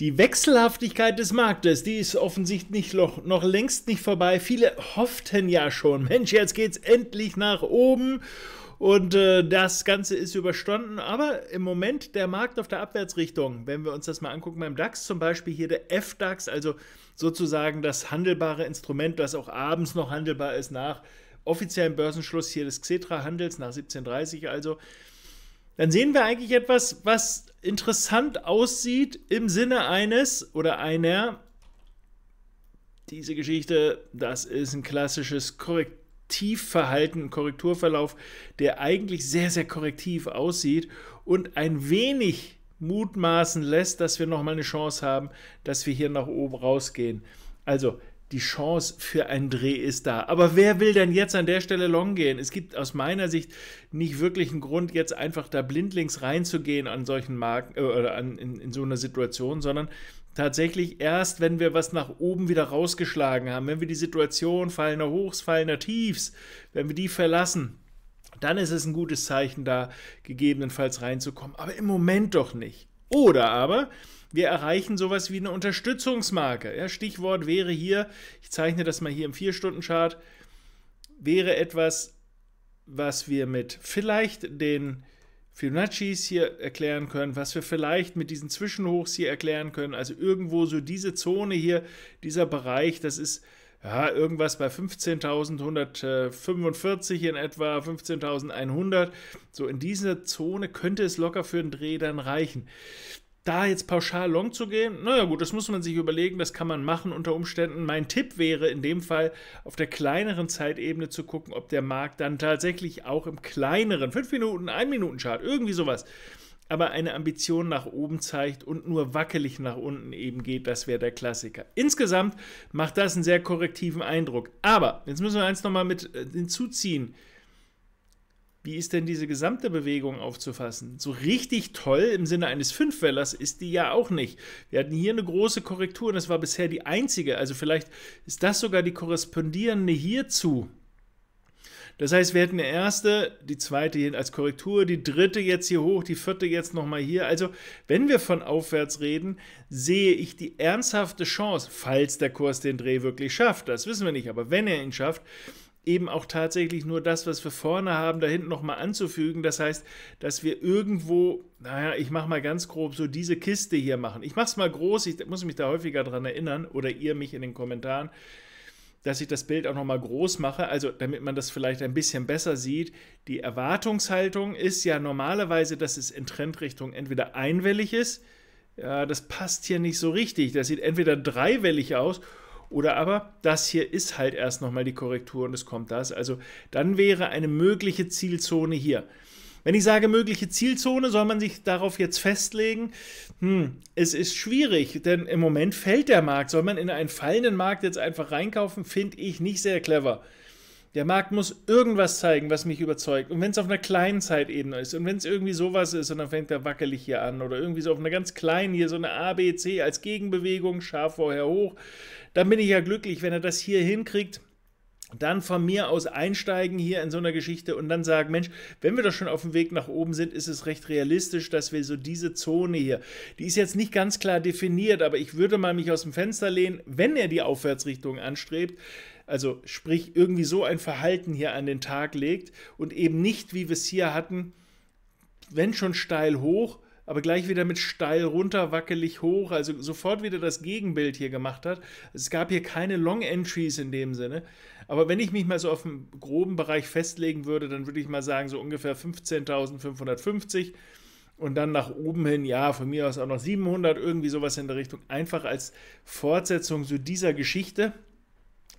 Die Wechselhaftigkeit des Marktes, die ist offensichtlich noch, noch längst nicht vorbei. Viele hofften ja schon, Mensch, jetzt geht es endlich nach oben. Und äh, das Ganze ist überstanden. Aber im Moment der Markt auf der Abwärtsrichtung, wenn wir uns das mal angucken beim DAX zum Beispiel, hier der F-DAX, also sozusagen das handelbare Instrument, das auch abends noch handelbar ist nach offiziellen Börsenschluss hier des Xetra-Handels nach 17.30 Uhr also dann sehen wir eigentlich etwas, was interessant aussieht im Sinne eines oder einer. Diese Geschichte, das ist ein klassisches Korrektivverhalten, Korrekturverlauf, der eigentlich sehr, sehr korrektiv aussieht und ein wenig mutmaßen lässt, dass wir nochmal eine Chance haben, dass wir hier nach oben rausgehen. Also die Chance für einen Dreh ist da. Aber wer will denn jetzt an der Stelle long gehen? Es gibt aus meiner Sicht nicht wirklich einen Grund, jetzt einfach da blindlings reinzugehen an solchen Marken äh, oder an, in, in so einer Situation, sondern tatsächlich erst, wenn wir was nach oben wieder rausgeschlagen haben, wenn wir die Situation fallender Hochs, fallender Tiefs, wenn wir die verlassen, dann ist es ein gutes Zeichen da, gegebenenfalls reinzukommen. Aber im Moment doch nicht. Oder aber wir erreichen sowas wie eine Unterstützungsmarke. Ja, Stichwort wäre hier, ich zeichne das mal hier im 4-Stunden-Chart, wäre etwas, was wir mit vielleicht den Fibonacci's hier erklären können, was wir vielleicht mit diesen Zwischenhochs hier erklären können. Also irgendwo so diese Zone hier, dieser Bereich, das ist ja, irgendwas bei 15.145 in etwa, 15.100. So in dieser Zone könnte es locker für einen Dreh dann reichen. Da jetzt pauschal long zu gehen, naja gut, das muss man sich überlegen, das kann man machen unter Umständen. Mein Tipp wäre in dem Fall, auf der kleineren Zeitebene zu gucken, ob der Markt dann tatsächlich auch im kleineren, 5 Minuten, 1 Minuten Chart, irgendwie sowas, aber eine Ambition nach oben zeigt und nur wackelig nach unten eben geht, das wäre der Klassiker. Insgesamt macht das einen sehr korrektiven Eindruck. Aber jetzt müssen wir eins nochmal mit äh, hinzuziehen. Wie ist denn diese gesamte Bewegung aufzufassen? So richtig toll im Sinne eines Fünfwellers ist die ja auch nicht. Wir hatten hier eine große Korrektur und das war bisher die einzige. Also vielleicht ist das sogar die korrespondierende hierzu. Das heißt, wir hätten die erste, die zweite hier als Korrektur, die dritte jetzt hier hoch, die vierte jetzt nochmal hier. Also, wenn wir von aufwärts reden, sehe ich die ernsthafte Chance, falls der Kurs den Dreh wirklich schafft. Das wissen wir nicht, aber wenn er ihn schafft, eben auch tatsächlich nur das, was wir vorne haben, da hinten nochmal anzufügen. Das heißt, dass wir irgendwo, naja, ich mache mal ganz grob so diese Kiste hier machen. Ich mache es mal groß, ich muss mich da häufiger dran erinnern oder ihr mich in den Kommentaren dass ich das Bild auch nochmal groß mache, also damit man das vielleicht ein bisschen besser sieht. Die Erwartungshaltung ist ja normalerweise, dass es in Trendrichtung entweder einwellig ist, ja, das passt hier nicht so richtig, das sieht entweder dreiwellig aus oder aber das hier ist halt erst nochmal die Korrektur und es kommt das. Also dann wäre eine mögliche Zielzone hier. Wenn ich sage mögliche Zielzone, soll man sich darauf jetzt festlegen? Hm, es ist schwierig, denn im Moment fällt der Markt. Soll man in einen fallenden Markt jetzt einfach reinkaufen, finde ich nicht sehr clever. Der Markt muss irgendwas zeigen, was mich überzeugt. Und wenn es auf einer kleinen Zeitebene ist und wenn es irgendwie sowas ist und dann fängt er wackelig hier an oder irgendwie so auf einer ganz kleinen hier so eine ABC als Gegenbewegung, scharf vorher hoch, dann bin ich ja glücklich, wenn er das hier hinkriegt dann von mir aus einsteigen hier in so einer Geschichte und dann sagen, Mensch, wenn wir doch schon auf dem Weg nach oben sind, ist es recht realistisch, dass wir so diese Zone hier, die ist jetzt nicht ganz klar definiert, aber ich würde mal mich aus dem Fenster lehnen, wenn er die Aufwärtsrichtung anstrebt, also sprich irgendwie so ein Verhalten hier an den Tag legt und eben nicht, wie wir es hier hatten, wenn schon steil hoch, aber gleich wieder mit steil runter, wackelig hoch, also sofort wieder das Gegenbild hier gemacht hat. Es gab hier keine Long Entries in dem Sinne. Aber wenn ich mich mal so auf einen groben Bereich festlegen würde, dann würde ich mal sagen, so ungefähr 15.550 und dann nach oben hin, ja, von mir aus auch noch 700, irgendwie sowas in der Richtung, einfach als Fortsetzung so dieser Geschichte.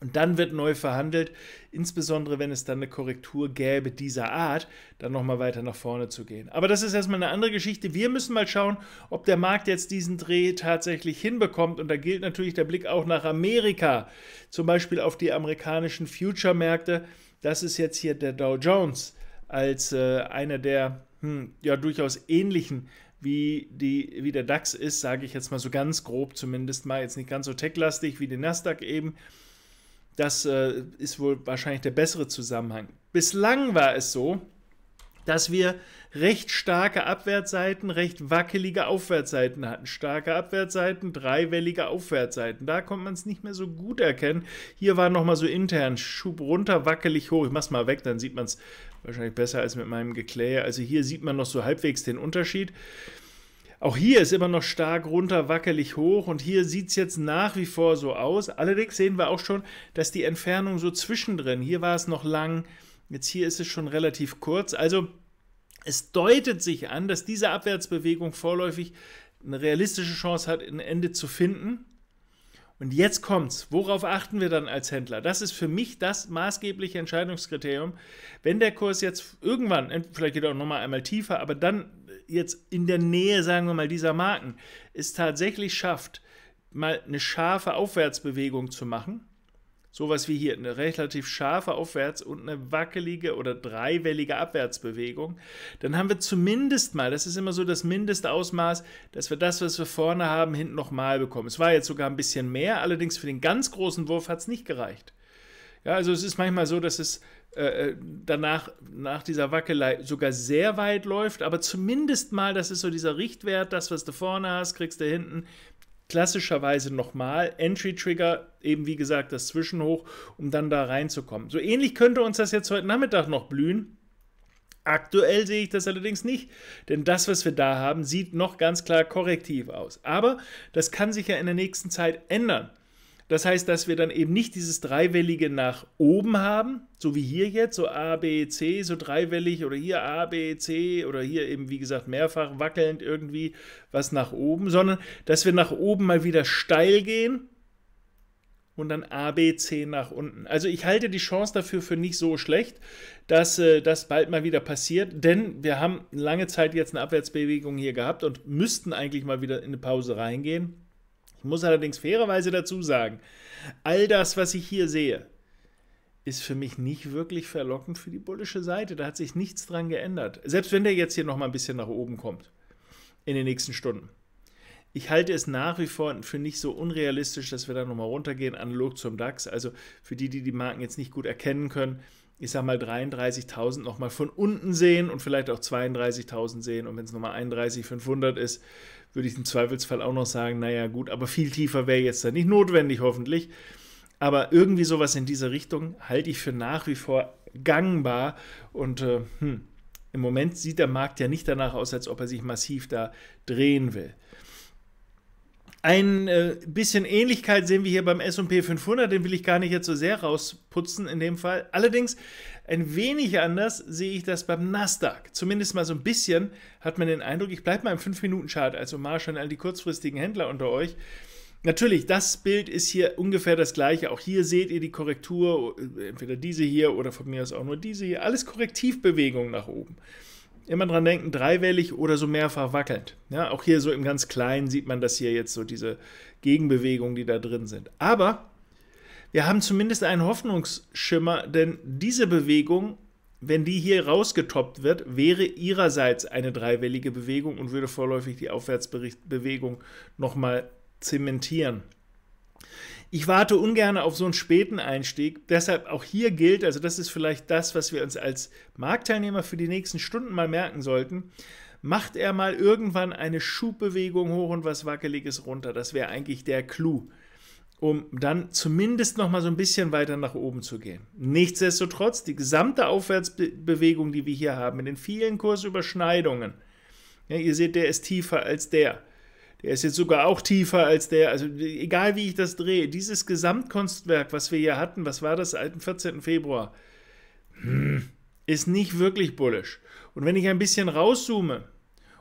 Und dann wird neu verhandelt, insbesondere wenn es dann eine Korrektur gäbe dieser Art, dann nochmal weiter nach vorne zu gehen. Aber das ist erstmal eine andere Geschichte. Wir müssen mal schauen, ob der Markt jetzt diesen Dreh tatsächlich hinbekommt. Und da gilt natürlich der Blick auch nach Amerika, zum Beispiel auf die amerikanischen Future-Märkte. Das ist jetzt hier der Dow Jones als äh, einer der hm, ja durchaus ähnlichen wie, die, wie der DAX ist, sage ich jetzt mal so ganz grob zumindest mal, jetzt nicht ganz so techlastig wie den Nasdaq eben. Das äh, ist wohl wahrscheinlich der bessere Zusammenhang. Bislang war es so, dass wir recht starke Abwärtsseiten, recht wackelige Aufwärtsseiten hatten. Starke Abwärtsseiten, dreiwellige Aufwärtsseiten. Da konnte man es nicht mehr so gut erkennen. Hier war nochmal so intern Schub runter, wackelig hoch. Ich mach's mal weg, dann sieht man es wahrscheinlich besser als mit meinem Geklähe. Also hier sieht man noch so halbwegs den Unterschied. Auch hier ist immer noch stark runter, wackelig hoch und hier sieht es jetzt nach wie vor so aus. Allerdings sehen wir auch schon, dass die Entfernung so zwischendrin, hier war es noch lang, jetzt hier ist es schon relativ kurz. Also es deutet sich an, dass diese Abwärtsbewegung vorläufig eine realistische Chance hat, ein Ende zu finden. Und jetzt kommt's. Worauf achten wir dann als Händler? Das ist für mich das maßgebliche Entscheidungskriterium. Wenn der Kurs jetzt irgendwann, vielleicht geht er auch nochmal einmal tiefer, aber dann jetzt in der Nähe, sagen wir mal, dieser Marken es tatsächlich schafft, mal eine scharfe Aufwärtsbewegung zu machen, sowas wie hier eine relativ scharfe Aufwärts- und eine wackelige oder dreiwellige Abwärtsbewegung, dann haben wir zumindest mal, das ist immer so das Mindestausmaß, dass wir das, was wir vorne haben, hinten nochmal bekommen. Es war jetzt sogar ein bisschen mehr, allerdings für den ganz großen Wurf hat es nicht gereicht. Ja, also es ist manchmal so, dass es äh, äh, danach, nach dieser Wackelei sogar sehr weit läuft, aber zumindest mal, das ist so dieser Richtwert, das, was du vorne hast, kriegst du hinten. Klassischerweise nochmal Entry-Trigger, eben wie gesagt das Zwischenhoch, um dann da reinzukommen. So ähnlich könnte uns das jetzt heute Nachmittag noch blühen. Aktuell sehe ich das allerdings nicht, denn das, was wir da haben, sieht noch ganz klar korrektiv aus. Aber das kann sich ja in der nächsten Zeit ändern. Das heißt, dass wir dann eben nicht dieses dreiwellige nach oben haben, so wie hier jetzt, so A, B, C, so dreiwellig oder hier A, B, C oder hier eben, wie gesagt, mehrfach wackelnd irgendwie was nach oben, sondern dass wir nach oben mal wieder steil gehen und dann A, B, C nach unten. Also ich halte die Chance dafür für nicht so schlecht, dass äh, das bald mal wieder passiert, denn wir haben lange Zeit jetzt eine Abwärtsbewegung hier gehabt und müssten eigentlich mal wieder in eine Pause reingehen. Ich muss allerdings fairerweise dazu sagen, all das, was ich hier sehe, ist für mich nicht wirklich verlockend für die bullische Seite. Da hat sich nichts dran geändert. Selbst wenn der jetzt hier nochmal ein bisschen nach oben kommt in den nächsten Stunden. Ich halte es nach wie vor für nicht so unrealistisch, dass wir da nochmal runtergehen, analog zum DAX. Also für die, die die Marken jetzt nicht gut erkennen können, ich sage mal 33.000 nochmal von unten sehen und vielleicht auch 32.000 sehen. Und wenn es nochmal 31.500 ist, würde ich im Zweifelsfall auch noch sagen, naja gut, aber viel tiefer wäre jetzt da nicht notwendig hoffentlich. Aber irgendwie sowas in dieser Richtung halte ich für nach wie vor gangbar und äh, hm, im Moment sieht der Markt ja nicht danach aus, als ob er sich massiv da drehen will. Ein äh, bisschen Ähnlichkeit sehen wir hier beim SP 500, den will ich gar nicht jetzt so sehr rausputzen in dem Fall. Allerdings ein wenig anders sehe ich das beim Nasdaq. Zumindest mal so ein bisschen hat man den Eindruck, ich bleibe mal im 5-Minuten-Chart als Hommage an all die kurzfristigen Händler unter euch. Natürlich, das Bild ist hier ungefähr das gleiche. Auch hier seht ihr die Korrektur, äh, entweder diese hier oder von mir aus auch nur diese hier. Alles Korrektivbewegungen nach oben immer dran denken, dreiwellig oder so mehrfach wackelnd. Ja, auch hier so im ganz Kleinen sieht man das hier jetzt so, diese Gegenbewegungen, die da drin sind. Aber wir haben zumindest einen Hoffnungsschimmer, denn diese Bewegung, wenn die hier rausgetoppt wird, wäre ihrerseits eine dreiwellige Bewegung und würde vorläufig die Aufwärtsbewegung nochmal zementieren. Ich warte ungern auf so einen späten Einstieg. Deshalb auch hier gilt, also das ist vielleicht das, was wir uns als Marktteilnehmer für die nächsten Stunden mal merken sollten. Macht er mal irgendwann eine Schubbewegung hoch und was Wackeliges runter? Das wäre eigentlich der Clou, um dann zumindest noch mal so ein bisschen weiter nach oben zu gehen. Nichtsdestotrotz, die gesamte Aufwärtsbewegung, die wir hier haben, mit den vielen Kursüberschneidungen, ja, ihr seht, der ist tiefer als der der ist jetzt sogar auch tiefer als der. Also egal wie ich das drehe, dieses Gesamtkunstwerk, was wir hier hatten, was war das am 14. Februar, hm, ist nicht wirklich bullisch. Und wenn ich ein bisschen rauszoome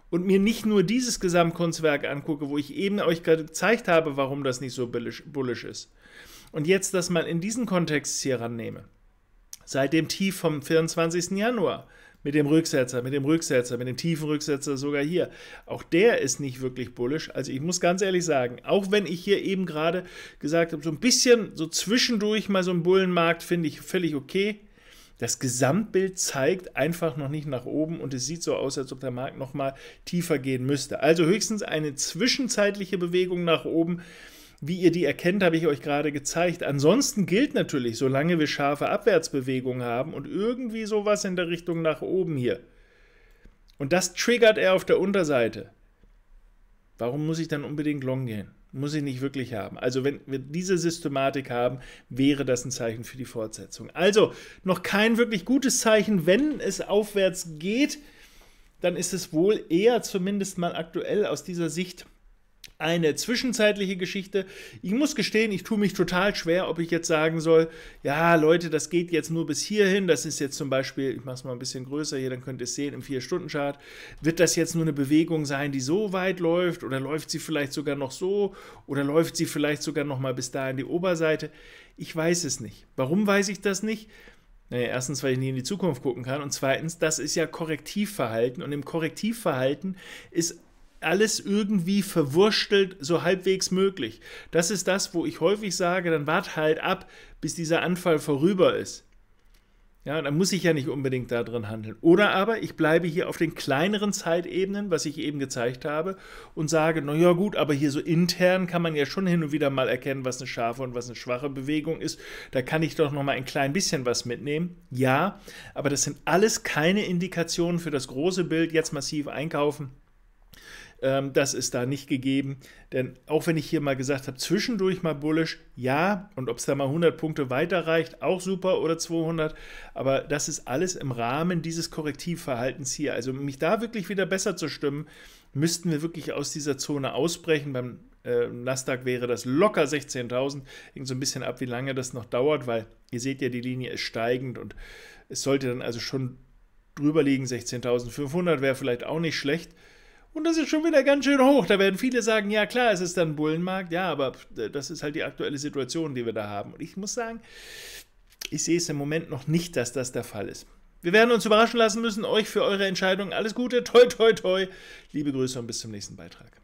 und mir nicht nur dieses Gesamtkunstwerk angucke, wo ich eben euch gerade gezeigt habe, warum das nicht so bullisch, bullisch ist, und jetzt das mal in diesen Kontext hier rannehme, seit dem Tief vom 24. Januar mit dem Rücksetzer, mit dem Rücksetzer, mit dem tiefen Rücksetzer sogar hier. Auch der ist nicht wirklich bullisch. Also ich muss ganz ehrlich sagen, auch wenn ich hier eben gerade gesagt habe, so ein bisschen so zwischendurch mal so ein Bullenmarkt finde ich völlig okay. Das Gesamtbild zeigt einfach noch nicht nach oben und es sieht so aus, als ob der Markt noch mal tiefer gehen müsste. Also höchstens eine zwischenzeitliche Bewegung nach oben wie ihr die erkennt, habe ich euch gerade gezeigt. Ansonsten gilt natürlich, solange wir scharfe Abwärtsbewegungen haben und irgendwie sowas in der Richtung nach oben hier. Und das triggert er auf der Unterseite. Warum muss ich dann unbedingt long gehen? Muss ich nicht wirklich haben. Also wenn wir diese Systematik haben, wäre das ein Zeichen für die Fortsetzung. Also noch kein wirklich gutes Zeichen, wenn es aufwärts geht, dann ist es wohl eher zumindest mal aktuell aus dieser Sicht eine zwischenzeitliche Geschichte. Ich muss gestehen, ich tue mich total schwer, ob ich jetzt sagen soll, ja Leute, das geht jetzt nur bis hierhin. Das ist jetzt zum Beispiel, ich mache es mal ein bisschen größer hier, dann könnt ihr es sehen im 4-Stunden-Chart. Wird das jetzt nur eine Bewegung sein, die so weit läuft oder läuft sie vielleicht sogar noch so oder läuft sie vielleicht sogar noch mal bis da in die Oberseite? Ich weiß es nicht. Warum weiß ich das nicht? Naja, erstens, weil ich nie in die Zukunft gucken kann und zweitens, das ist ja Korrektivverhalten und im Korrektivverhalten ist alles irgendwie verwurstelt, so halbwegs möglich. Das ist das, wo ich häufig sage, dann wart halt ab, bis dieser Anfall vorüber ist. Ja, dann muss ich ja nicht unbedingt darin handeln. Oder aber ich bleibe hier auf den kleineren Zeitebenen, was ich eben gezeigt habe, und sage, naja gut, aber hier so intern kann man ja schon hin und wieder mal erkennen, was eine scharfe und was eine schwache Bewegung ist. Da kann ich doch nochmal ein klein bisschen was mitnehmen. Ja, aber das sind alles keine Indikationen für das große Bild, jetzt massiv einkaufen ähm, das ist da nicht gegeben. Denn auch wenn ich hier mal gesagt habe, zwischendurch mal bullisch, ja, und ob es da mal 100 Punkte weiterreicht, auch super oder 200. Aber das ist alles im Rahmen dieses Korrektivverhaltens hier. Also um mich da wirklich wieder besser zu stimmen, müssten wir wirklich aus dieser Zone ausbrechen. Beim äh, Nasdaq wäre das locker 16.000. Hängt so ein bisschen ab, wie lange das noch dauert, weil ihr seht ja, die Linie ist steigend und es sollte dann also schon drüber liegen. 16.500 wäre vielleicht auch nicht schlecht. Und das ist schon wieder ganz schön hoch. Da werden viele sagen, ja klar, es ist dann Bullenmarkt. Ja, aber äh, das ist halt die aktuelle Situation, die wir da haben. Und ich muss sagen, ich sehe es im Moment noch nicht, dass das der Fall ist. Wir werden uns überraschen lassen müssen. Euch für eure Entscheidung alles Gute. Toi, toi, toi. Liebe Grüße und bis zum nächsten Beitrag.